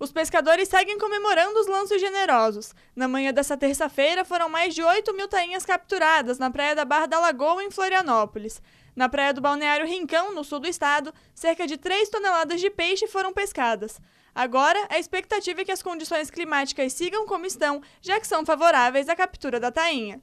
Os pescadores seguem comemorando os lanços generosos. Na manhã dessa terça-feira, foram mais de 8 mil tainhas capturadas na praia da Barra da Lagoa, em Florianópolis. Na praia do Balneário Rincão, no sul do estado, cerca de 3 toneladas de peixe foram pescadas. Agora, a expectativa é que as condições climáticas sigam como estão, já que são favoráveis à captura da tainha.